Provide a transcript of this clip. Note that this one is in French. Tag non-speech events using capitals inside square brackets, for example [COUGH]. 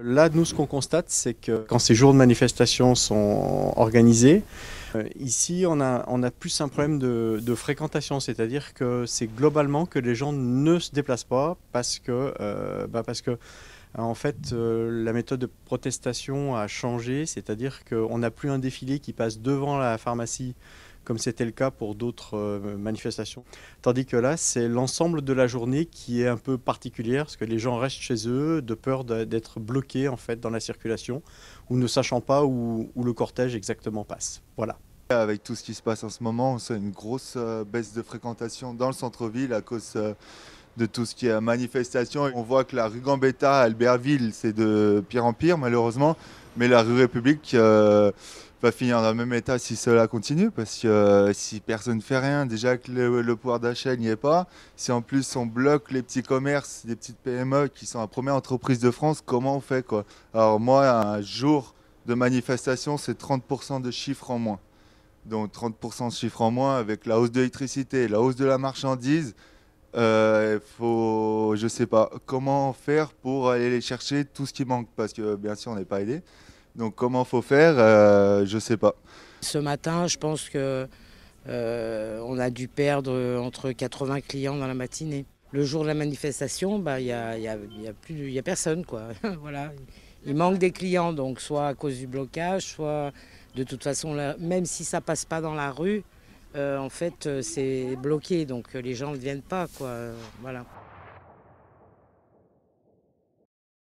Là, nous, ce qu'on constate, c'est que quand ces jours de manifestation sont organisés, euh, ici, on a, plus un problème de, fréquentation, c'est-à-dire que c'est globalement que les gens ne se déplacent pas parce que, euh, bah, parce que en fait, euh, la méthode de protestation a changé, c'est-à-dire qu'on n'a plus un défilé qui passe devant la pharmacie comme c'était le cas pour d'autres euh, manifestations. Tandis que là, c'est l'ensemble de la journée qui est un peu particulière, parce que les gens restent chez eux de peur d'être bloqués en fait dans la circulation, ou ne sachant pas où, le cortège exactement passe. Voilà. Avec tout ce qui se passe en ce moment, c'est une grosse euh, baisse de fréquentation dans le centre-ville à cause euh, de tout ce qui est manifestation. On voit que la rue Gambetta à Albertville, c'est de pire en pire malheureusement, mais la rue République va finir dans le même état si cela continue, parce que euh, si personne ne fait rien, déjà que le, pouvoir d'achat n'y est pas, si en plus on bloque les petits commerces, les petites PME qui sont la première entreprise de France, comment on fait quoi Alors moi, un jour de manifestation, c'est 30% de chiffres en moins. Donc 30% de chiffres en moins avec la hausse de l'électricité, la hausse de la marchandise, il euh, faut, je sais pas, comment faire pour aller chercher tout ce qui manque, parce que bien sûr on n'est pas aidé. Donc comment faut faire euh, Je sais pas. Ce matin, je pense que euh, on a dû perdre entre 80 clients dans la matinée. Le jour de la manifestation, bah, il bah, n'y a, y a, plus, y a personne. Quoi. [LAUGHS] voilà. Il manque des clients, donc soit à cause du blocage, soit de toute façon, même si ça passe pas dans la rue, euh, en fait, euh, c'est bloqué, donc les gens ne viennent pas. Quoi. Voilà.